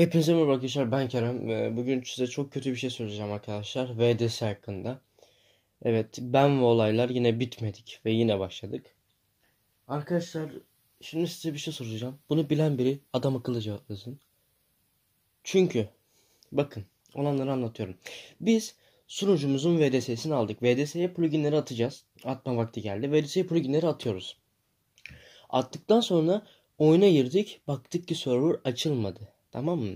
Hepinize merhaba arkadaşlar ben Kerem ve ee, bugün size çok kötü bir şey söyleyeceğim arkadaşlar VDS hakkında. Evet ben ve olaylar yine bitmedik ve yine başladık. Arkadaşlar şimdi size bir şey soracağım. Bunu bilen biri adam akıllı cevaplasın. Çünkü bakın olanları anlatıyorum. Biz sunucumuzun VDS'sini aldık. VDS'ye pluginleri atacağız. Atma vakti geldi. VDS'ye pluginleri atıyoruz. Attıktan sonra oyuna girdik. Baktık ki server açılmadı. Tamam mı?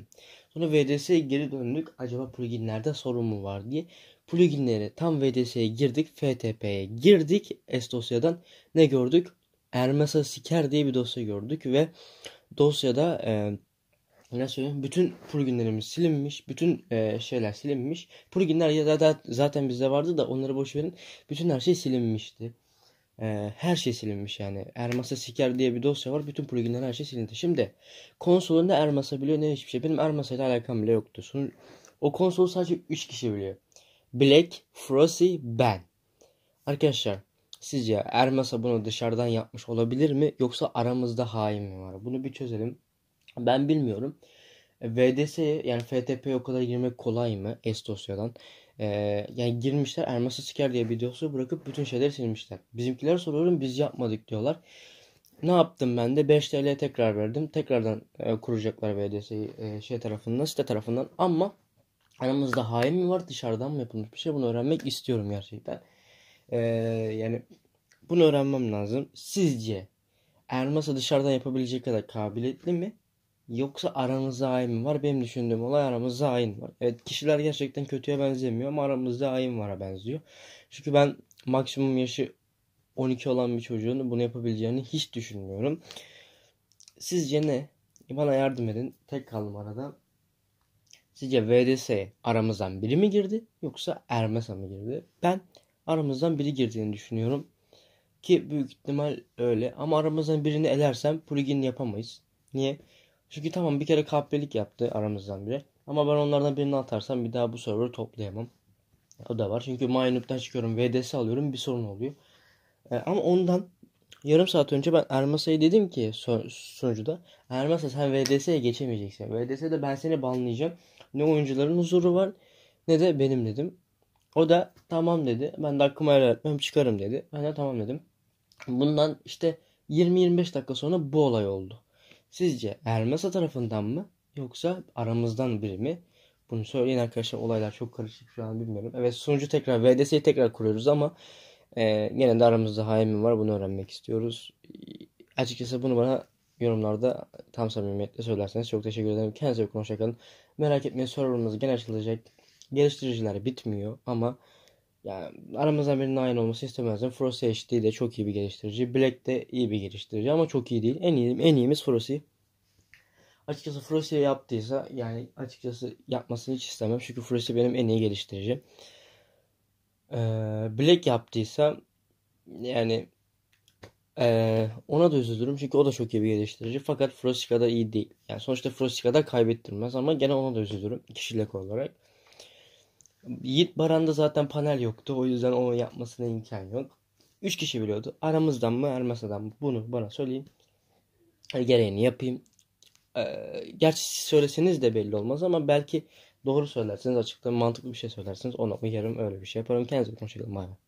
Sonra VDS'ye geri döndük. Acaba pluginlerde sorun mu var diye. pluginlere tam VDS'ye girdik. FTP'ye girdik. S dosyadan ne gördük? Ermesa Siker diye bir dosya gördük ve dosyada e, ne söyleyeyim? Bütün pluginlerimiz silinmiş. Bütün e, şeyler silinmiş. Pluginler ya da zaten bizde vardı da onları boş verin. Bütün her şey silinmişti e, her şey silinmiş yani. Ermas'a siker diye bir dosya var. Bütün pluginler her şey silindi. Şimdi konsolun ne Ermas'a biliyor ne hiçbir şey. Benim Ermas'a ile alakam bile yoktu. Son, o konsolu sadece 3 kişi biliyor. Black, Frosty, ben. Arkadaşlar sizce Ermas'a bunu dışarıdan yapmış olabilir mi? Yoksa aramızda hain mi var? Bunu bir çözelim. Ben bilmiyorum. E, VDS yani FTP o kadar girmek kolay mı? S dosyadan e, yani girmişler elması siker diye videosu bırakıp bütün şeyleri silmişler. Bizimkiler soruyorum biz yapmadık diyorlar. Ne yaptım ben de 5 TL tekrar verdim. Tekrardan e, kuracaklar VDS'yi e, şey tarafından site tarafından ama aramızda hain mi var dışarıdan mı yapılmış bir şey bunu öğrenmek istiyorum gerçekten. E, yani bunu öğrenmem lazım. Sizce Ermas'a dışarıdan yapabilecek kadar kabiliyetli mi? Yoksa aramızda hain var? Benim düşündüğüm olay aramızda hain var. Evet kişiler gerçekten kötüye benzemiyor ama aramızda hain vara benziyor. Çünkü ben maksimum yaşı 12 olan bir çocuğun bunu yapabileceğini hiç düşünmüyorum. Sizce ne? Bana yardım edin. Tek kaldım arada. Sizce VDS aramızdan biri mi girdi yoksa Ermesa mı girdi? Ben aramızdan biri girdiğini düşünüyorum. Ki büyük ihtimal öyle. Ama aramızdan birini elersem plugin yapamayız. Niye? Çünkü tamam bir kere kahpelik yaptı aramızdan biri. Ama ben onlardan birini atarsam bir daha bu server toplayamam. O da var. Çünkü MyNoob'dan çıkıyorum. VDS alıyorum. Bir sorun oluyor. E, ama ondan yarım saat önce ben Ermasa'ya dedim ki sunucuda. Ermasa sen VDS'ye geçemeyeceksin. VDS'de ben seni banlayacağım. Ne oyuncuların huzuru var ne de benim dedim. O da tamam dedi. Ben de hakkımı helal etmem çıkarım dedi. Ben de tamam dedim. Bundan işte 20-25 dakika sonra bu olay oldu. Sizce Ermasa tarafından mı yoksa aramızdan biri mi? Bunu söyleyin arkadaşlar olaylar çok karışık şu an bilmiyorum. Evet sonucu tekrar VDS'yi tekrar kuruyoruz ama e, gene de aramızda haim var bunu öğrenmek istiyoruz. Açıkçası bunu bana yorumlarda tam samimiyetle söylerseniz çok teşekkür ederim. Kendinize iyi hoşçakalın. Merak etmeyin sorularımız gene açılacak. Geliştiriciler bitmiyor ama yani aramızdan birinin aynı olması istemezdim. Frosty HD de çok iyi bir geliştirici. Black de iyi bir geliştirici ama çok iyi değil. En iyi en iyimiz Frosty. Açıkçası Frosty yaptıysa yani açıkçası yapmasını hiç istemem. Çünkü Frosty benim en iyi geliştiricim. Ee, Black yaptıysa yani ee, ona da üzülürüm çünkü o da çok iyi bir geliştirici. Fakat Frosty kadar iyi değil. Yani sonuçta Frosty kadar kaybettirmez ama gene ona da üzülürüm kişilik e olarak. Yiğit Baran'da zaten panel yoktu. O yüzden onu yapmasına imkan yok. Üç kişi biliyordu. Aramızdan mı Ermasa'dan mı bunu bana söyleyin. E, gereğini yapayım. Ee, gerçi söyleseniz de belli olmaz ama belki doğru söylersiniz açıkta mantıklı bir şey söylersiniz. Ona uyarım öyle bir şey yaparım. Kendinize konuşalım. Bay bay.